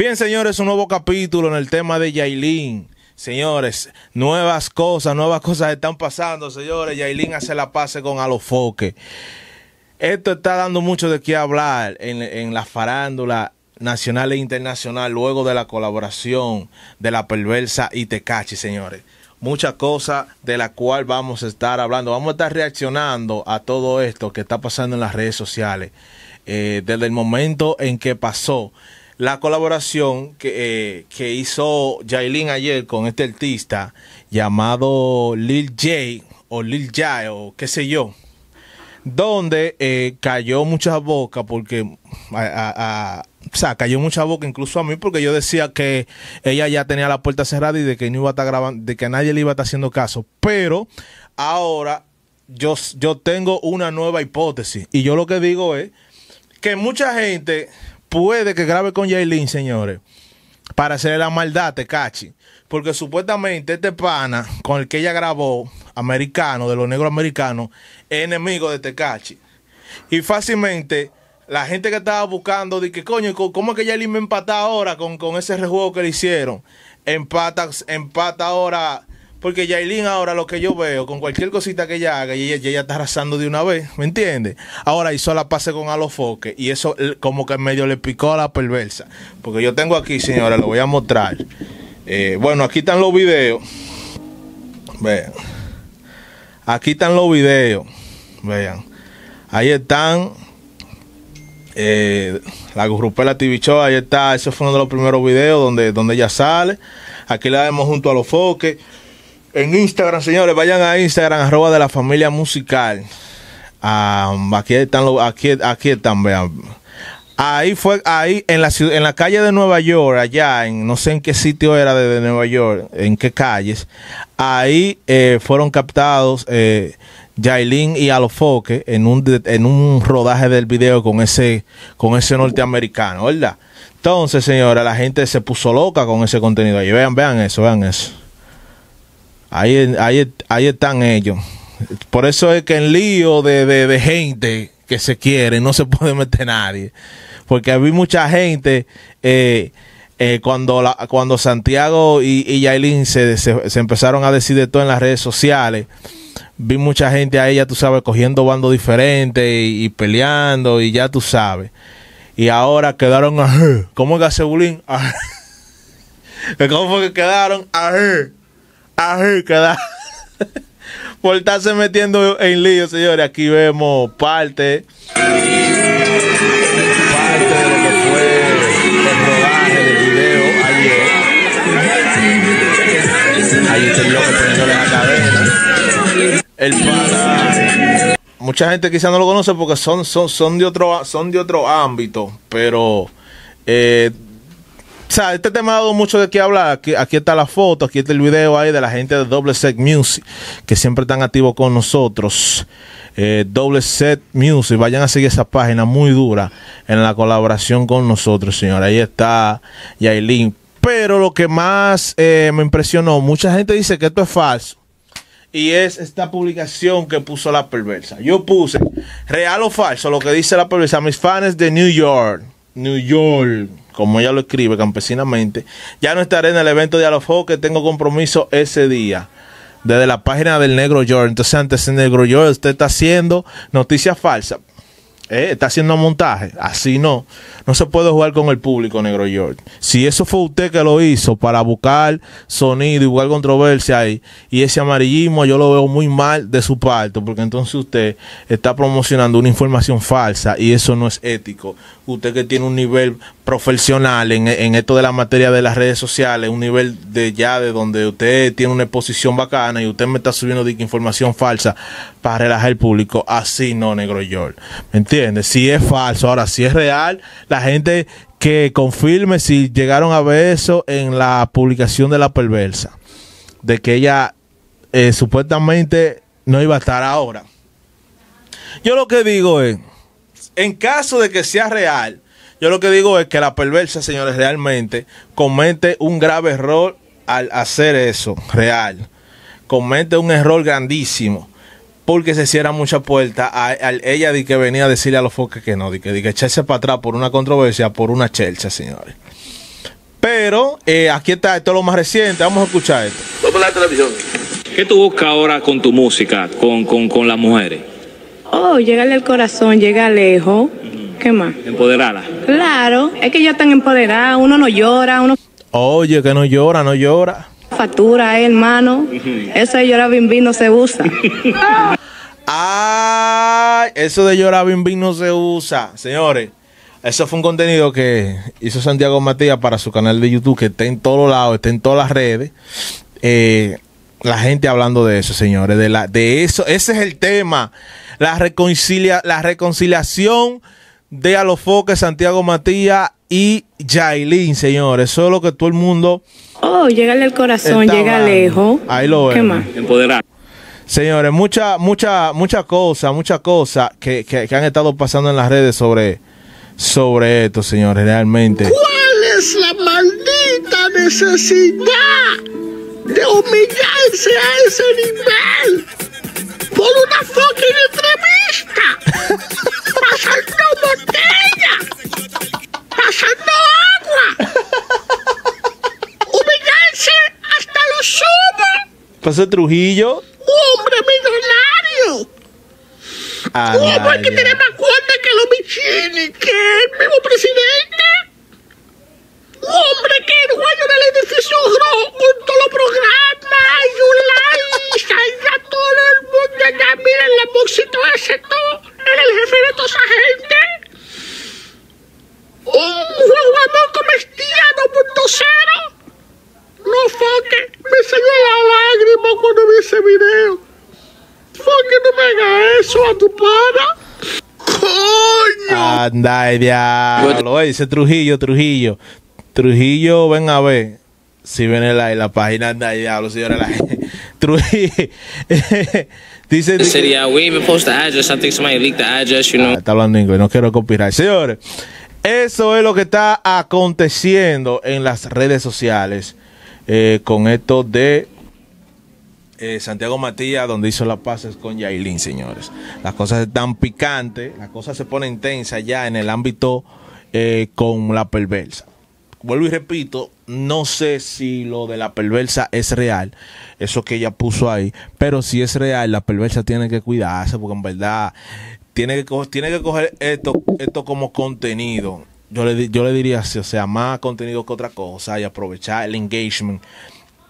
Bien, señores, un nuevo capítulo en el tema de Yailin. Señores, nuevas cosas, nuevas cosas están pasando, señores. Yailin hace la pase con Alofoque. Esto está dando mucho de qué hablar en, la farándula nacional e internacional luego de la colaboración de La Perversa y Tecachi, señores muchas cosas de la cual vamos a estar hablando. Vamos a estar reaccionando a todo esto que está pasando en las redes sociales. Eh, desde el momento en que pasó, la colaboración que, eh, hizo Jailin ayer con este artista llamado Lil J o Lil Jai o qué sé yo, donde eh, cayó mucha boca porque o sea, cayó mucha boca incluso a mí porque yo decía que ella ya tenía la puerta cerrada y de que no iba a estar grabando, de que nadie le iba a estar haciendo caso. Pero ahora yo, yo tengo una nueva hipótesis y yo lo que digo es que mucha gente puede que grabe con Jailin, señores, para hacerle la maldad a Cachi. Porque supuestamente este pana con el que ella grabó, americano, de los negros americanos, es enemigo de Tecachi. Y fácilmente la gente que estaba buscando, de que coño, ¿cómo es que Jailin me empata ahora con, con ese rejuego que le hicieron? Empata, empata ahora porque Yailin ahora lo que yo veo, con cualquier cosita que ella haga, ella, ella está arrasando de una vez, ¿me entiendes? Ahora hizo la pase con Alofoque y eso como que medio le picó a la perversa. Porque yo tengo aquí, señora, lo voy a mostrar. Eh, bueno, aquí están los videos. Vean. Aquí están los videos. Vean. Ahí están. Eh, la grupela TV Show, ahí está. Ese fue uno de los primeros videos donde, donde ella sale. Aquí la vemos junto a Alofoque... En Instagram, señores, vayan a Instagram, arroba de la familia musical. Ah, aquí están, aquí, aquí están, vean. Ahí fue, ahí en la ciudad, en la calle de Nueva York, allá, en no sé en qué sitio era de, Nueva York, en qué calles, ahí eh, fueron captados eh, Yailin y Alofoque en un, en un rodaje del video con ese, con ese norteamericano, ¿verdad? Entonces, señora, la gente se puso loca con ese contenido Y Vean, vean eso, vean eso. Ahí, están ellos. Por eso es que el lío de, gente que se quiere no se puede meter nadie. Porque vi mucha gente eh, eh, cuando, cuando Santiago y, y se, se, empezaron a decir de todo en las redes sociales. Vi mucha gente ahí, ya tú sabes, cogiendo bandos diferentes y, peleando y ya tú sabes. Y ahora quedaron, ahí. ¿cómo es que hace ¿Cómo fue que quedaron? ahí? Por estarse metiendo en lío, señores. Aquí vemos parte. Parte de lo que fue el rodaje del video ayer. Ahí está el que poniéndole la cadena. El para. Mucha gente quizá no lo conoce porque son, de, otro, son de otro ámbito, pero. Eh, o sea, este tema ha dado mucho de qué hablar. Aquí, está la foto, aquí está el video ahí de la gente de Double Set Music, que siempre están activos con nosotros. Eh, Double Set Music, vayan a seguir esa página muy dura en la colaboración con nosotros, señora. Ahí está Yailin. Pero lo que más eh, me impresionó, mucha gente dice que esto es falso. Y es esta publicación que puso la perversa. Yo puse, real o falso, lo que dice la perversa, mis fans de New York. New York como ella lo escribe campesinamente, ya no estaré en el evento de Alofo que tengo compromiso ese día. Desde la página del Negro George. Entonces, antes del Negro George, usted está haciendo noticias falsas. Eh, está haciendo montaje. Así no. No se puede jugar con el público, Negro George. Si eso fue usted que lo hizo para buscar sonido y buscar controversia ahí, y ese amarillismo yo lo veo muy mal de su parte, porque entonces usted está promocionando una información falsa y eso no es ético. Usted que tiene un nivel profesional en, esto de la materia de las redes sociales, un nivel de ya de donde usted tiene una exposición bacana y usted me está subiendo de información falsa para relajar el público, así no, negro york. ¿Me entiendes? Si es falso, ahora si es real, la gente que confirme si llegaron a ver eso en la publicación de la perversa, de que ella eh, supuestamente no iba a estar ahora. Yo lo que digo es, en caso de que sea real, yo lo que digo es que la perversa, señores, realmente comete un grave error al hacer eso, real. Comete un error grandísimo. Porque se cierra mucha puerta a, ella de que venía a decirle a los foques que no, de que, echarse para atrás por una controversia, por una chelcha, señores. Pero eh, aquí está, esto es lo más reciente. Vamos a escuchar esto. Vamos a la televisión. ¿Qué tú buscas ahora con tu música, con, con, con las mujeres? Oh, llega al corazón, llega lejos. ¿Qué más? Empoderarla. Claro, es que ya están empoderadas, uno no llora, uno... Oye, que no llora, no llora. Factura, eh, hermano. Eso de llorar bien no se usa. Ay, eso de llorar bien bien no se usa, señores. Eso fue un contenido que hizo Santiago Matías para su canal de YouTube, que está en todos lados, está en todas las redes. Eh, la gente hablando de eso, señores, de la, de eso, ese es el tema, la reconcilia, la reconciliación de Alofoque, Santiago Matías y Jailin, señores. Eso es lo que todo el mundo. Oh, llegale el corazón, llega lejos. Ahí lo ven. Empoderar. Señores, mucha, mucha, mucha cosas, muchas cosas que, que, han estado pasando en las redes sobre, sobre esto, señores, realmente. ¿Cuál es la maldita necesidad de humillarse a ese nivel? José Trujillo. ¡Hombre millonario! ¡Hombre, que tiene más cuenta que los Michini, que el mismo presidente? ¡Hombre que el dueño del edificio rojo con todos los programas! y ¡Salga todo el mundo ya ¡Miren la boxita ese todo! ¡Era el jefe de toda esa gente! ¡Un jugador comestiano punto cero! ¡No foque! me salió la lágrima cuando vi ese video. ¿Por qué no me hagas eso a tu pana? ¡Coño! Anda, diablo. Dice Trujillo, Trujillo. Trujillo, ven a ver. Si el la, la página, anda, diablo, señores. La, Trujillo. Dice, dice, sería, we post the address. I think somebody leaked the address, you know. está hablando inglés, no quiero copiar. Señores, eso es lo que está aconteciendo en las redes sociales. Eh, con esto de eh, Santiago Matías, donde hizo las pases con Yailin, señores. Las cosas están picantes, las cosas se ponen tensas ya en el ámbito eh, con la perversa. Vuelvo y repito, no sé si lo de la perversa es real, eso que ella puso ahí, pero si es real, la perversa tiene que cuidarse, porque en verdad tiene que, tiene que coger esto, esto como contenido yo le, yo le diría, o sea, más contenido que otra cosa y aprovechar el engagement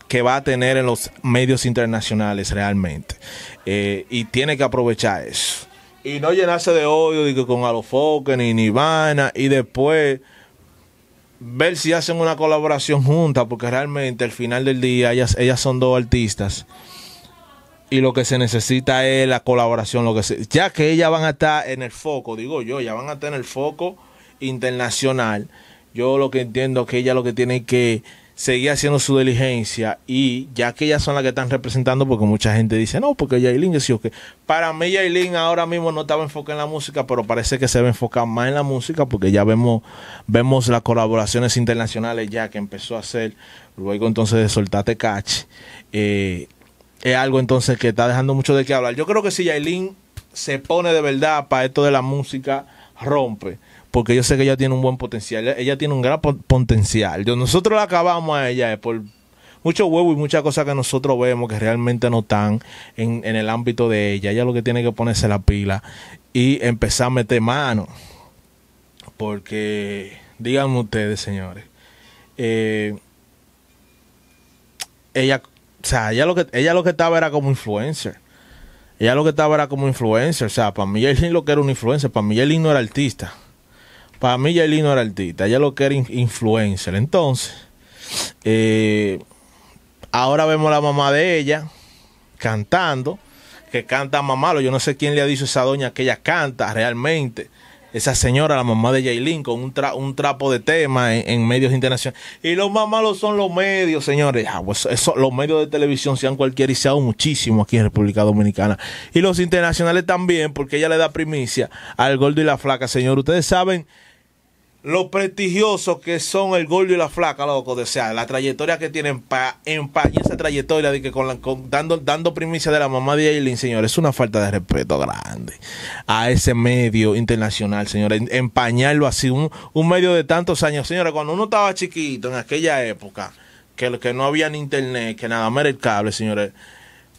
que va a tener en los medios internacionales realmente. Eh, y tiene que aprovechar eso. Y no llenarse de odio digo, con Alofoque ni Nirvana y después ver si hacen una colaboración junta, porque realmente al final del día ellas, ellas son dos artistas y lo que se necesita es la colaboración, lo que ya que ellas van a estar en el foco, digo yo, ya van a estar en el foco internacional, yo lo que entiendo es que ella lo que tiene que seguir haciendo su diligencia y ya que ellas son las que están representando, porque mucha gente dice, no, porque Yailin, que. Para mí Yailin ahora mismo no estaba enfocado en la música, pero parece que se va a enfocar más en la música porque ya vemos, vemos las colaboraciones internacionales ya que empezó a hacer, luego entonces de Soltate Catch. Eh, es algo entonces que está dejando mucho de qué hablar. Yo creo que si Yailin se pone de verdad para esto de la música, rompe porque yo sé que ella tiene un buen potencial, ella tiene un gran potencial. Nosotros la acabamos a ella eh, por mucho huevo y muchas cosas que nosotros vemos que realmente no están en, el ámbito de ella. Ella lo que tiene que ponerse la pila y empezar a meter mano. Porque, díganme ustedes, señores, eh, ella, o sea, ella lo que, ella lo que estaba era como influencer. Ella lo que estaba era como influencer. O sea, para mí lo que era un influencer, para mí no era artista. Para mí Yailin no era artista, ella lo que era influencer. Entonces, eh, ahora vemos a la mamá de ella cantando, que canta mamá, yo no sé quién le ha dicho a esa doña que ella canta realmente esa señora, la mamá de Jailin, con un, un trapo de tema en, medios internacionales. Y los más malos son los medios, señores. Ah, pues, los medios de televisión se han cualquierizado muchísimo aquí en República Dominicana. Y los internacionales también, porque ella le da primicia al gordo y la flaca, señor. Ustedes saben lo prestigioso que son el gordo y la flaca, loco. O sea, la trayectoria que tienen para empañar esa trayectoria de que con, la, dando, dando primicia de la mamá de Aileen, señores, es una falta de respeto grande a ese medio internacional, señores. Empañarlo así, un, un medio de tantos años. Señores, cuando uno estaba chiquito en aquella época, que, que no había ni internet, que nada más el cable, señores,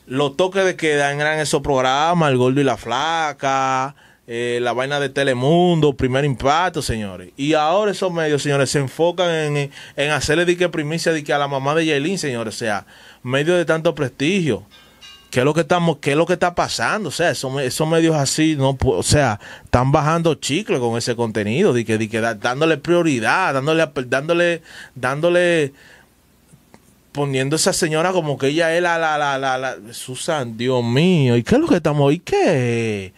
los toques de queda eran esos programas, el gordo y la flaca eh, la vaina de Telemundo, Primer Impacto, señores. Y ahora esos medios, señores, se enfocan en, en hacerle dique que primicia de que a la mamá de Yailin, señores, o sea, medios de tanto prestigio. ¿Qué es lo que estamos, qué es lo que está pasando? O sea, esos, esos medios así, no, o sea, están bajando chicle con ese contenido, de que, dándole prioridad, dándole, dándole, dándole, poniendo a esa señora como que ella es la, la, la, la, la, Susan, Dios mío, ¿y qué es lo que estamos, y qué?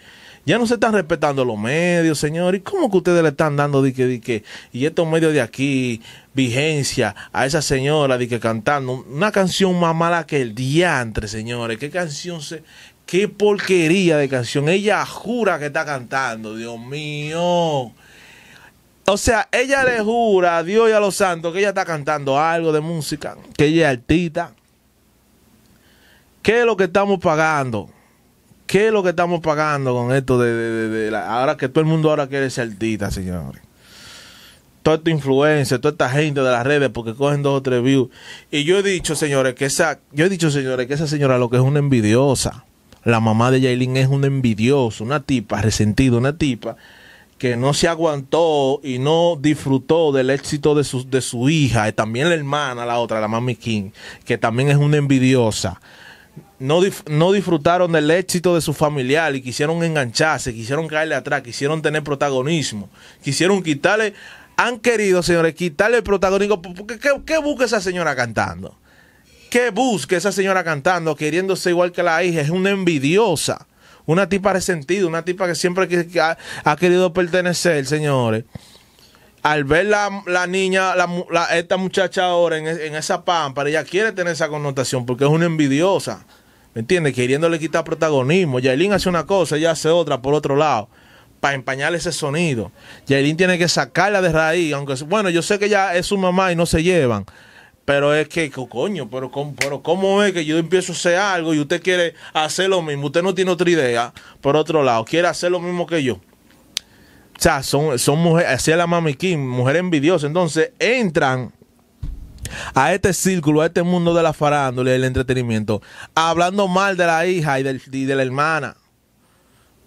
Ya no se están respetando los medios, señor. ¿Y cómo que ustedes le están dando dique, dique? y estos medios de aquí, vigencia a esa señora de que cantando una canción más mala que el diantre, señores? ¿Qué canción qué porquería de canción? Ella jura que está cantando, Dios mío. O sea, ella le jura a Dios y a los santos que ella está cantando algo de música, que ella es artista. ¿Qué es lo que estamos pagando? ¿Qué es lo que estamos pagando con esto de, ahora que todo el mundo ahora quiere ser artista, señores? Toda esta influencia, toda esta gente de las redes porque cogen dos o tres views. Y yo he dicho, señores, que esa, yo he dicho, señores, que esa señora lo que es una envidiosa. La mamá de Jailin es una envidiosa, una tipa resentida, una tipa que no se aguantó y no disfrutó del éxito de su, de su hija, y también la hermana, la otra, la mami King, que también es una envidiosa no, disfrutaron del éxito de su familiar y quisieron engancharse, quisieron caerle atrás, quisieron tener protagonismo, quisieron quitarle, han querido, señores, quitarle el protagonismo. ¿qué, busca esa señora cantando? ¿Qué busca esa señora cantando, queriéndose igual que la hija? Es una envidiosa, una tipa resentida, una tipa que siempre ha querido pertenecer, señores al ver la, la niña, la, esta muchacha ahora en, esa pámpara, ella quiere tener esa connotación porque es una envidiosa. ¿Me entiendes? Queriéndole quitar protagonismo. Yailin hace una cosa, ella hace otra por otro lado. Para empañar ese sonido. Yailin tiene que sacarla de raíz. Aunque, bueno, yo sé que ella es su mamá y no se llevan. Pero es que, coño, pero ¿cómo, pero ¿cómo es que yo empiezo a hacer algo y usted quiere hacer lo mismo? Usted no tiene otra idea. Por otro lado, quiere hacer lo mismo que yo. O sea, son, son mujeres, es la mamiquín, mujer mujeres envidiosas. Entonces entran a este círculo, a este mundo de la farándula y del entretenimiento, hablando mal de la hija y, de la hermana.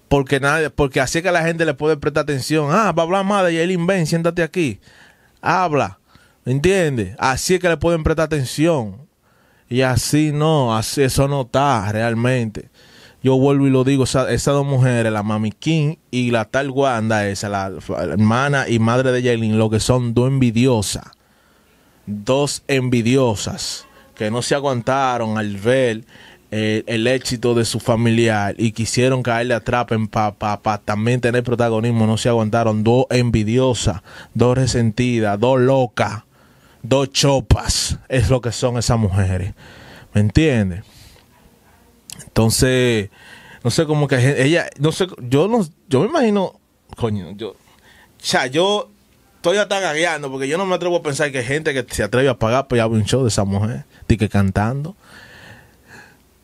Porque nadie, porque así es que la gente le puede prestar atención. Ah, va a hablar más de Jalen Ben, siéntate aquí. Habla. ¿Entiendes? Así es que le pueden prestar atención. Y así no, así eso no está realmente yo vuelvo y lo digo, esas dos mujeres, la Mami King y la tal Wanda, esa, la, hermana y madre de Jailin, lo que son dos envidiosas, dos envidiosas que no se aguantaron al ver eh, el éxito de su familiar y quisieron caerle atrapen pa, para pa, también tener protagonismo, no se aguantaron, dos envidiosas, dos resentidas, dos locas, dos chopas, es lo que son esas mujeres. ¿Me entiendes? Entonces, no sé cómo que ella, no sé, yo no, yo me imagino, coño, yo, o sea, yo estoy hasta gagueando porque yo no me atrevo a pensar que hay gente que se atreve a pagar para ya un show de esa mujer, de que cantando.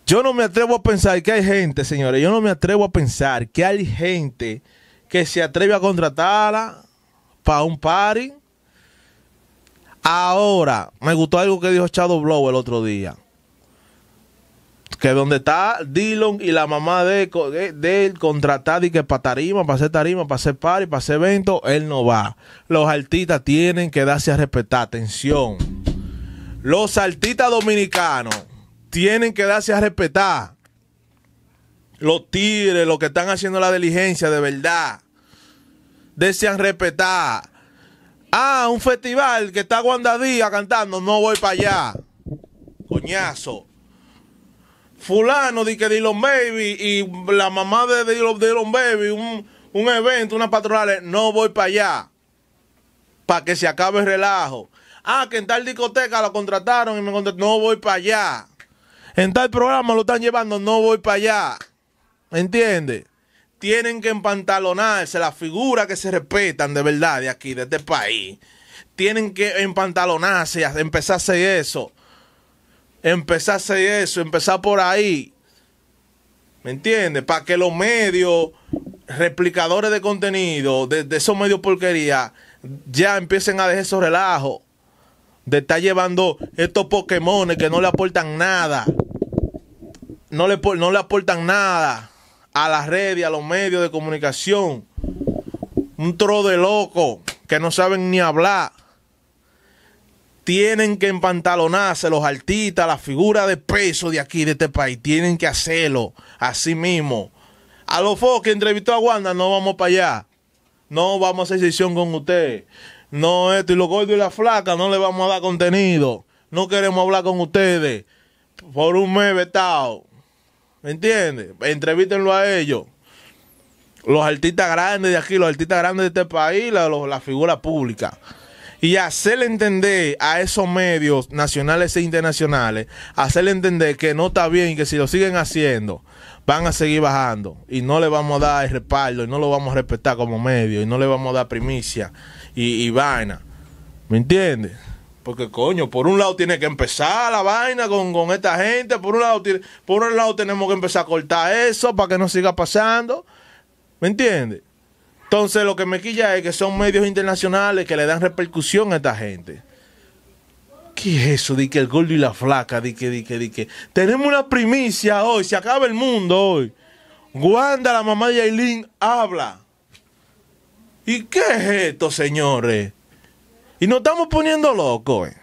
Yo no me atrevo a pensar que hay gente, señores, yo no me atrevo a pensar que hay gente que se atreve a contratarla para un party. Ahora, me gustó algo que dijo Chado Blow el otro día que donde está Dillon y la mamá de, él contratada y que para tarima, para hacer tarima, para hacer party, para hacer evento, él no va. Los artistas tienen que darse a respetar. Atención. Los artistas dominicanos tienen que darse a respetar. Los tigres, los que están haciendo la diligencia de verdad, desean respetar. Ah, un festival que está Guandadía cantando, no voy para allá. Coñazo fulano de que Dylan Baby y la mamá de Dylan, Baby, un, evento, una patronales no voy para allá. Para que se acabe el relajo. Ah, que en tal discoteca lo contrataron y me contrataron, no voy para allá. En tal programa lo están llevando, no voy para allá. ¿Entiendes? Tienen que empantalonarse La figura que se respetan de verdad de aquí, de este país. Tienen que empantalonarse, empezarse eso empezar eso, empezar por ahí. ¿Me entiendes? Para que los medios, replicadores de contenido, de, esos medios porquería, ya empiecen a dejar esos relajos. De estar llevando estos Pokémon que no le aportan nada. No le, no le aportan nada a las redes, a los medios de comunicación. Un tro de loco que no saben ni hablar tienen que empantalonarse los artistas, las figuras de peso de aquí, de este país. Tienen que hacerlo así mismo. A los focos que entrevistó a Wanda, no vamos para allá. No vamos a hacer sesión con usted. No esto y los gordos y la flaca, no le vamos a dar contenido. No queremos hablar con ustedes. Por un mes vetado. ¿Me entiendes? Entrevítenlo a ellos. Los artistas grandes de aquí, los artistas grandes de este país, la figura pública y hacerle entender a esos medios nacionales e internacionales, hacerle entender que no está bien y que si lo siguen haciendo, van a seguir bajando y no le vamos a dar el respaldo y no lo vamos a respetar como medio y no le vamos a dar primicia y, vaina. ¿Me entiendes? Porque coño, por un lado tiene que empezar la vaina con, esta gente, por un lado por un lado tenemos que empezar a cortar eso para que no siga pasando. ¿Me entiendes? Entonces, lo que me quilla es que son medios internacionales que le dan repercusión a esta gente. ¿Qué es eso? Dice el gordo y la flaca, Dice, que, dice. que, que. Tenemos una primicia hoy, se acaba el mundo hoy. Wanda, la mamá de Aileen, habla. ¿Y qué es esto, señores? Y nos estamos poniendo locos. Eh.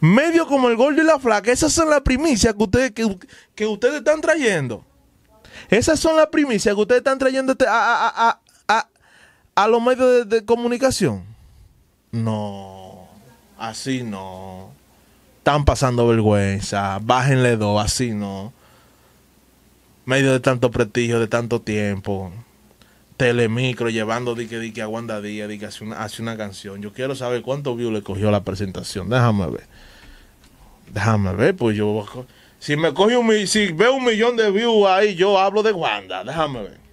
Medios como el gordo y la flaca, esas son las primicias que ustedes, que, ustedes están trayendo. Esas son las primicias que ustedes están trayendo este, a, a los medios de, comunicación. No, así no. Están pasando vergüenza, bájenle dos, así no. Medio de tanto prestigio, de tanto tiempo. Telemicro llevando dique que, di que día, hace una, canción. Yo quiero saber cuánto views le cogió la presentación. Déjame ver. Déjame ver, pues yo. Si me coge un si veo un millón de views ahí, yo hablo de Wanda. Déjame ver.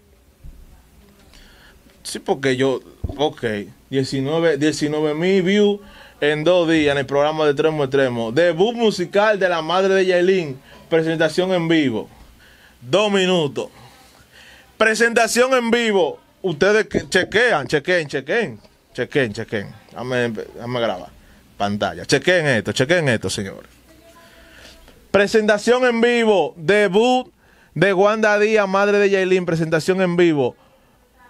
Sí, porque yo, ok, 19.000 mil views en dos días en el programa de Extremo Extremo. Debut musical de la madre de Yailin, presentación en vivo, dos minutos. Presentación en vivo, ustedes chequean, chequen, chequen, chequen, chequen. Dame, grabar, pantalla. Chequen esto, chequen esto, señores. Presentación en vivo, debut de Wanda Díaz, madre de Yailin, presentación en vivo.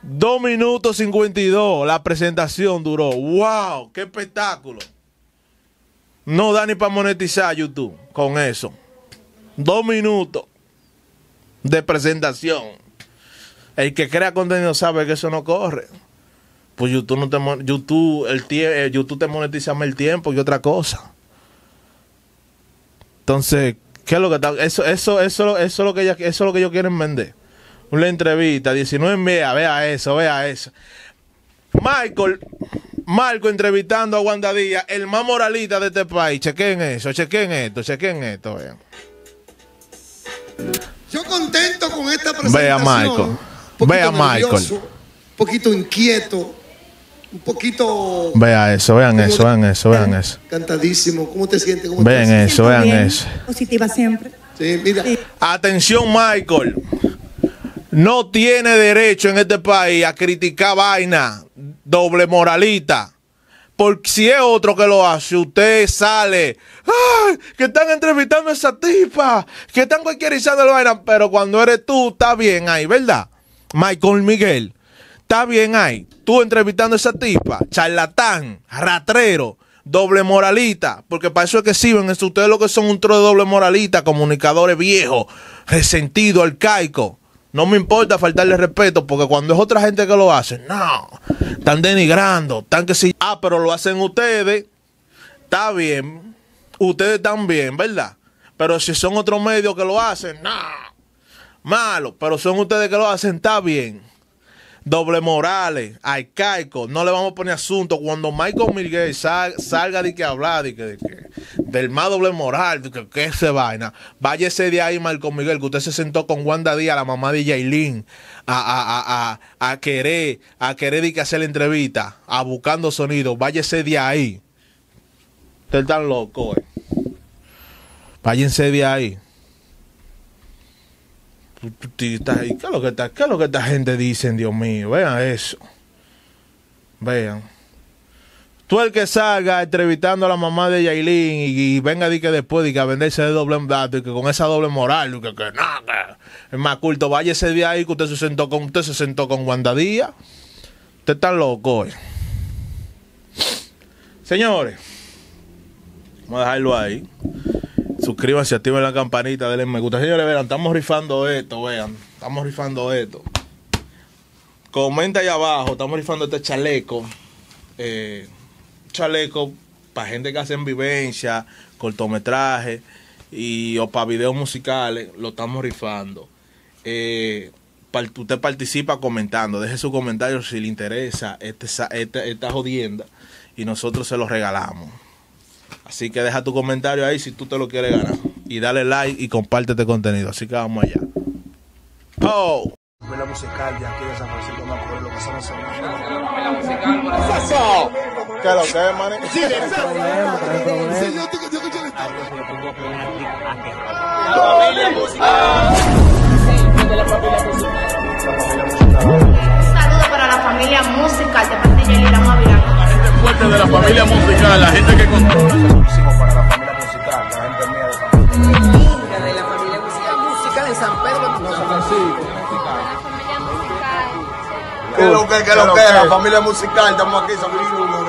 2 minutos 52 la presentación duró. ¡Wow! ¡Qué espectáculo! No da ni para monetizar YouTube con eso. Dos minutos de presentación. El que crea contenido sabe que eso no corre. Pues YouTube no te YouTube, el eh, YouTube te monetiza más el tiempo y otra cosa. Entonces, ¿qué es lo que está? Eso, eso, eso, eso, lo que eso es lo que ellos quieren vender una entrevista, 19 vea, vea eso, vea eso. Michael, Marco entrevistando a Wanda Díaz, el más moralista de este país. Chequen eso, chequen esto, chequen esto, vean. Yo contento con esta presentación. Vea Michael, vea Michael. Un poquito inquieto, un poquito. Vea eso, vean eso, vean eso, vean eso. Cantadísimo. ¿Cómo te sientes? vean eso, vean eso. Positiva siempre. Sí, mira. Atención, Michael no tiene derecho en este país a criticar vaina doble moralita. Porque si es otro que lo hace, usted sale. ¡Ay! Que están entrevistando a esa tipa. Que están cualquierizando la vaina. Pero cuando eres tú, está bien ahí, ¿verdad? Michael Miguel. Está bien ahí. Tú entrevistando a esa tipa. Charlatán, ratrero, doble moralita. Porque para eso es que sirven. Ustedes lo que son un tro de doble moralita. Comunicadores viejos, resentidos, arcaicos. No me importa faltarle respeto, porque cuando es otra gente que lo hace, no, están denigrando, están que si... Ah, pero lo hacen ustedes, está bien, ustedes también, ¿verdad? Pero si son otros medios que lo hacen, no, malo, pero son ustedes que lo hacen, está bien. Doble morales, arcaico, no le vamos a poner asunto. Cuando Michael Miguel salga de que hablar, de que, de que del más doble moral, que, se vaina. Váyese de ahí, Marco Miguel, que usted se sentó con Wanda Díaz, la mamá de Yailin, a, a, a, a, querer, a querer y que hacer la entrevista, a buscando sonido. Váyese de ahí. Usted están loco, eh. Váyanse de ahí. ¿Qué que ¿Qué es lo que esta gente dice, Dios mío? Vean eso. Vean. Tú el que salga entrevistando a la mamá de Yailin y, y venga di que después y que a venderse de doble dato y que con esa doble moral, y que, nada, es más culto, ese día ahí que usted se sentó con, usted se sentó con Guandadía. Usted está loco Señores, vamos a dejarlo ahí. Suscríbanse, activen la campanita, denle me gusta. Señores, vean, estamos rifando esto, vean. Estamos rifando esto. Comenta ahí abajo, estamos rifando este chaleco. Eh, chaleco, para gente que hacen vivencia, cortometraje y, o para videos musicales, lo estamos rifando. Eh, usted participa comentando, deje su comentario si le interesa este, esta, esta jodienda y nosotros se lo regalamos. Así que deja tu comentario ahí si tú te lo quieres ganar. Y dale like y comparte este contenido. Así que vamos allá. Oh. musical Claro, que es, Sí, Sí, yo te escuché Saludos para la familia musical de parte y La gente fuerte de la familia musical, la gente que controla. Muchísimo para la familia musical, la gente mía de San la familia musical de San Pedro. No, San Francisco. Que lo que, que lo la familia musical, estamos aquí, San Pedro